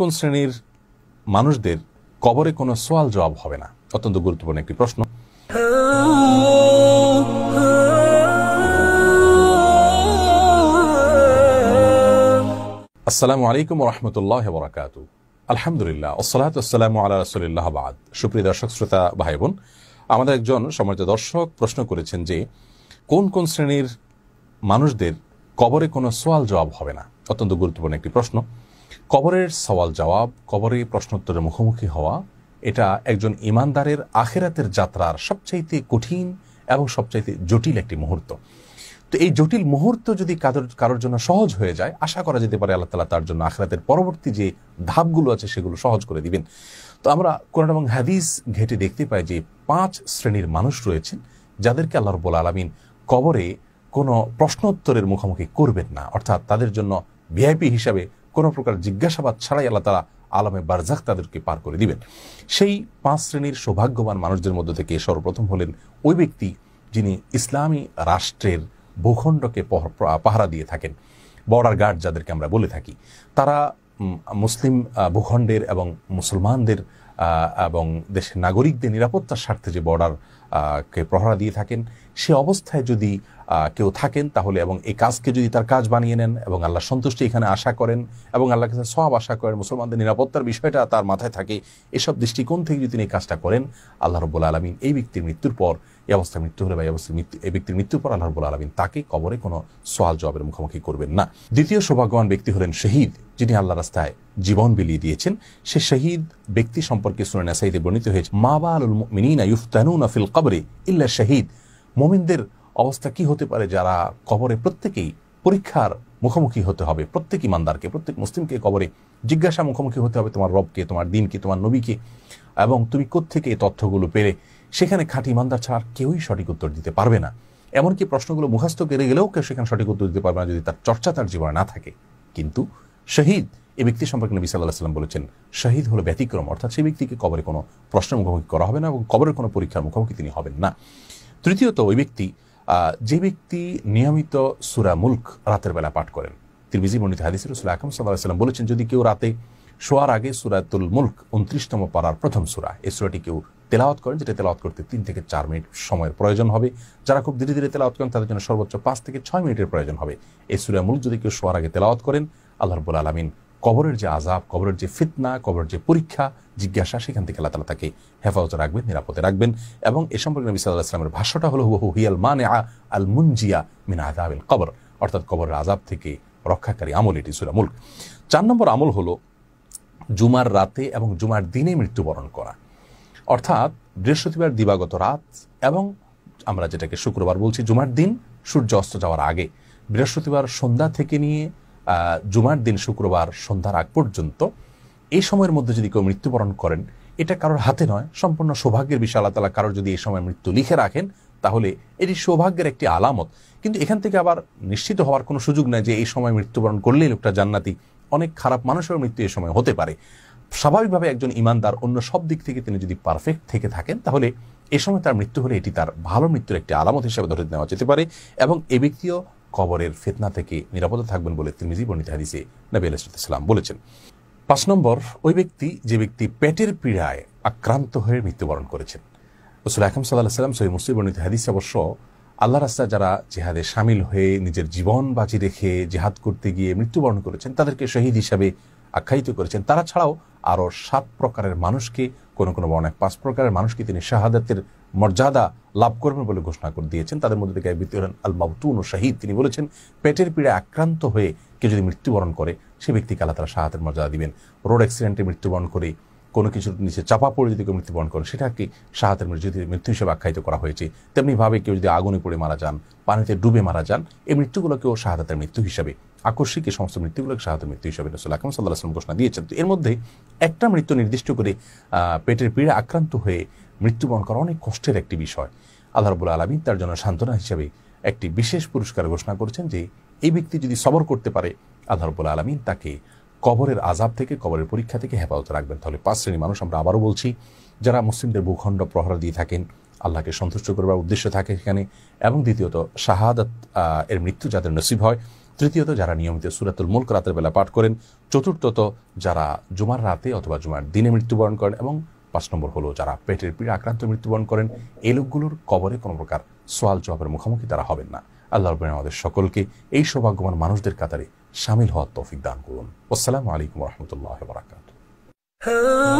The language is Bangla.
কোন শ্রেণীর মানুষদের কবরে কোনো সোয়াল জবাব হবে না অত্যন্ত গুরুত্বপূর্ণ একটি প্রশ্ন আসসালামু আলাইকুম রহমতুল্লাহ বরাকাত আলহামদুলিল্লাহ ওসলাতাম আল্লাহ রসুলিল্লাহ বাদ সুপ্রিয় দর্শক শ্রোতা ভাই বোন আমাদের একজন সমাজ দর্শক প্রশ্ন করেছেন যে কোন কোন শ্রেণীর মানুষদের কবরে কোনো সোয়াল জবাব হবে না অত্যন্ত গুরুত্বপূর্ণ একটি প্রশ্ন কবরের সওয়াল জবাব কবরে প্রশ্নোত্তরের মুখোমুখি হওয়া এটা একজন ইমানদারের আখেরাতের যাত্রার সবচাইতে কঠিন এবং সবচাইতে জটিল একটি মুহূর্ত তো এই জটিল মুহূর্ত যদি কারোর জন্য সহজ হয়ে যায় আশা করা যেতে পারে আল্লাহ তালা তার জন্য আখরাতের পরবর্তী যে ধাপগুলো আছে সেগুলো সহজ করে দিবেন তো আমরা কোরআন এবং হাদিস ঘেটে দেখতে পাই যে পাঁচ শ্রেণীর মানুষ রয়েছেন যাদেরকে আল্লাহ রবুল আলমিন কবরে কোনো প্রশ্নোত্তরের মুখোমুখি করবেন না অর্থাৎ তাদের জন্য ভিআইপি হিসাবে কোনো প্রকার জিজ্ঞাসাবাদ ছাড়াই আল্লাহ তালা আলমে বারজাক তাদেরকে পার করে দিবেন সেই পাঁচ শ্রেণীর সৌভাগ্যবান মানুষদের মধ্য থেকে সর্বপ্রথম হলেন ওই ব্যক্তি যিনি ইসলামী রাষ্ট্রের ভূখণ্ডকে পাহারা দিয়ে থাকেন বর্ডার গার্ড যাদেরকে আমরা বলে থাকি তারা মুসলিম ভূখণ্ডের এবং মুসলমানদের এবং দেশের নাগরিকদের নিরাপত্তার স্বার্থে যে বর্ডার কে প্রহরা দিয়ে থাকেন সে অবস্থায় যদি কেউ থাকেন তাহলে এবং এই কাজকে যদি তার কাজ বানিয়ে নেন এবং আল্লাহ সন্তুষ্টি এখানে আশা করেন এবং আল্লাহ কাছে সব আশা করেন মুসলমানদের নিরাপত্তার বিষয়টা তার মাথায় থাকে এসব দৃষ্টিকোণ থেকে যদি তিনি এই কাজটা করেন আল্লাহ রব্বুল আলমিন এই ব্যক্তির মৃত্যুর পর এই অবস্থায় মৃত্যু হলে বা এই অবস্থায় মৃত্যু এই ব্যক্তির মৃত্যুর পর আল্লাহ রব্বুল আলমিন তাকে কবরে কোনো সোয়াল জবাবের মুখোমুখি করবেন না দ্বিতীয় সৌভাগ্যবান ব্যক্তি হলেন শহীদ যিনি আল্লাহ রাস্তায় জীবন বিলিয়ে দিয়েছেন সে শহীদ ব্যক্তি সম্পর্কে সুনানা সাইদে বর্ণিত হয়েছে মা বা আলুল মিনা ইউফতানুন আফিল কবরে ইল্লা শহীদ মোমিনদের অবস্থা কি হতে পারে যারা কবরে প্রত্যেকেই পরীক্ষার মুখোমুখি হতে হবে প্রত্যেক ইমানদারকে প্রত্যেক মুসলিমকে কবরে জিজ্ঞাসা মুখোমুখি হতে হবে তোমার রবকে তোমার দিনকে তোমার নবীকে এবং তুমি কোত্থেকে এই তথ্যগুলো পেলে সেখানে খাঁটি ইমানদার ছাড়া কেউই সঠিক উত্তর দিতে পারবে না এমনকি প্রশ্নগুলো মুখাস্ত কেড়ে গেলেও কেউ সেখানে সঠিক উত্তর দিতে পারবে না যদি তার চর্চা তার জীবনে না থাকে কিন্তু শহীদ এ ব্যক্তি সম্পর্কে নবী সাল্লাহ সাল্লাম বলেছেন শহীদ হলো ব্যতিক্রম অর্থাৎ সেই ব্যক্তিকে কবরে কোনো প্রশ্নের মুখোমুখি করা হবে না এবং কবরের কোনো পরীক্ষার মুখোমুখি তিনি হবেন না তৃতীয়ত ওই ব্যক্তি যে ব্যক্তি নিয়মিত সুরা মুল্ক রাতের বেলা পাঠ করেন তিরমিজি মন্ডিত হাদিসির রসুল আকম সাল্লাহ সাল্লাম বলেছেন যদি কেউ রাতে শোয়ার আগে সুরাতুল মুল্ক উনত্রিশতম পাড়ার প্রথম সুরা এই সুরাটি কেউ তেলাওয়াত করেন যেটা তেলাওয়াত করতে তিন থেকে চার মিনিট সময়ের প্রয়োজন হবে যারা খুব ধীরে ধীরে তেলাওয়াত করেন তাদের জন্য সর্বোচ্চ পাঁচ থেকে ছয় মিনিটের প্রয়োজন হবে এই সুরা মুল্ক যদি কেউ শোয়ার আগে তেলাওয়াত করেন আল্লাহ রবুল আলমিন কবরের যে আজাব কবরের যে ফিতনা কবরের যে পরীক্ষা জিজ্ঞাসা সেখান থেকে আল্লাহ তালা তাকে হেফাজতে রাখবেন নিরাপদে রাখবেন এবং এ সম্পর্কে নবী সাল্লাহ আসলামের ভাষ্যটা হলো হুবহু হিয়াল মানে আল মুনজিয়া মিন আজাব কবর অর্থাৎ কবরের আজাব থেকে রক্ষাকারী আমল এটি সুরামুল চার নম্বর আমল হলো জুমার রাতে এবং জুমার দিনে মৃত্যুবরণ করা অর্থাৎ বৃহস্পতিবার দিবাগত রাত এবং আমরা যেটাকে শুক্রবার বলছি জুমার দিন সূর্য অস্ত যাওয়ার আগে বৃহস্পতিবার সন্ধ্যা থেকে নিয়ে জুমার দিন শুক্রবার সন্ধ্যার আগ পর্যন্ত এই সময়ের মধ্যে যদি কেউ মৃত্যুবরণ করেন এটা কারোর হাতে নয় সম্পূর্ণ সৌভাগ্যের বিষয় আল্লাহ তালা কারোর যদি এই সময় মৃত্যু লিখে রাখেন তাহলে এটি সৌভাগ্যের একটি আলামত কিন্তু এখান থেকে আবার নিশ্চিত হওয়ার কোনো সুযোগ নাই যে এই সময় মৃত্যুবরণ করলেই লোকটা জান্নাতি অনেক খারাপ মানুষের মৃত্যু এই সময় হতে পারে স্বাভাবিকভাবে একজন ইমানদার অন্য সব দিক থেকে তিনি যদি পারফেক্ট থেকে থাকেন তাহলে এ সময় তার মৃত্যু হলে এটি তার ভালো মৃত্যুর একটি আলামত হিসেবে ধরে নেওয়া যেতে পারে এবং এ ব্যক্তিও কবরের ফেতনা থেকে নিরাপদে থাকবেন বলে তিরমিজি বর্ণিত হাদিসে নবী আলাইসালাম বলেছেন পাঁচ নম্বর ওই ব্যক্তি যে ব্যক্তি পেটের পীড়ায় আক্রান্ত হয়ে মৃত্যুবরণ করেছেন রসুল আকম সাল্লাহ সাল্লাম সহি মুসলিম বর্ণিত হাদিস অবশ্য আল্লাহ রাস্তা যারা জেহাদে সামিল হয়ে নিজের জীবন বাজি রেখে জেহাদ করতে গিয়ে মৃত্যুবরণ করেছেন তাদেরকে শহীদ হিসাবে আখ্যায়িত করেছেন তারা ছাড়াও আরও সাত প্রকারের মানুষকে কোনো কোনো অনেক পাঁচ প্রকারের মানুষকে তিনি শাহাদাতের মর্যাদা লাভ করবেন বলে ঘোষণা করে দিয়েছেন তাদের মধ্যে থেকে বৃত্তি হলেন আল মাবতুন ও শাহিদ তিনি বলেছেন পেটের পীড়ে আক্রান্ত হয়ে কেউ যদি মৃত্যুবরণ করে সে ব্যক্তিকে আল্লাহ তারা শাহাদের মর্যাদা দিবেন রোড অ্যাক্সিডেন্টে মৃত্যুবরণ করে কোনো কিছুর নিচে চাপা পড়ে যদি কেউ মৃত্যুবরণ করেন সেটাকে শাহাতের যদি মৃত্যু হিসেবে আখ্যায়িত করা হয়েছে তেমনিভাবে কেউ যদি আগুনে পড়ে মারা যান পানিতে ডুবে মারা যান এই মৃত্যুগুলোকেও শাহাদাতের মৃত্যু হিসাবে আকস্মিক এই সমস্ত মৃত্যুগুলোকে শাহাদ মৃত্যু হিসাবে রসুল আকরম সাল্লাহ আসলাম ঘোষণা দিয়েছেন তো এর মধ্যে একটা মৃত্যু নির্দিষ্ট করে পেটের পীড়া আক্রান্ত হয়ে মৃত্যুবরণ করা অনেক কষ্টের একটি বিষয় আল্লাহরবুল আলমী তার জন্য সান্ত্বনা হিসাবে একটি বিশেষ পুরস্কার ঘোষণা করেছেন যে এই ব্যক্তি যদি সবর করতে পারে আল্লাহরবুল রবুল আলমিন তাকে কবরের আজাব থেকে কবরের পরীক্ষা থেকে হেফাজত রাখবেন তাহলে পাঁচ শ্রেণীর মানুষ আমরা আবারও বলছি যারা মুসলিমদের ভূখণ্ড প্রহরা দিয়ে থাকেন আল্লাহকে সন্তুষ্ট করবার উদ্দেশ্য থাকে সেখানে এবং দ্বিতীয়ত শাহাদ এর মৃত্যু যাদের নসিব হয় তৃতীয়ত যারা নিয়মিত সুরাতুল মুল্ক রাতের বেলা পাঠ করেন চতুর্থত যারা জুমার রাতে অথবা জুমার দিনে মৃত্যুবরণ করেন এবং পাঁচ নম্বর হলো যারা পেটের পীড়া আক্রান্ত মৃত্যুবরণ করেন এই লোকগুলোর কবরে কোনো প্রকার সোয়াল জবাবের মুখোমুখি তারা হবেন না আল্লাহ রবিন আমাদের সকলকে এই সৌভাগ্যবান মানুষদের কাতারে সামিল হওয়ার তৌফিক দান করুন আসসালামু আলাইকুম রহমতুল্লাহ হ্যাঁ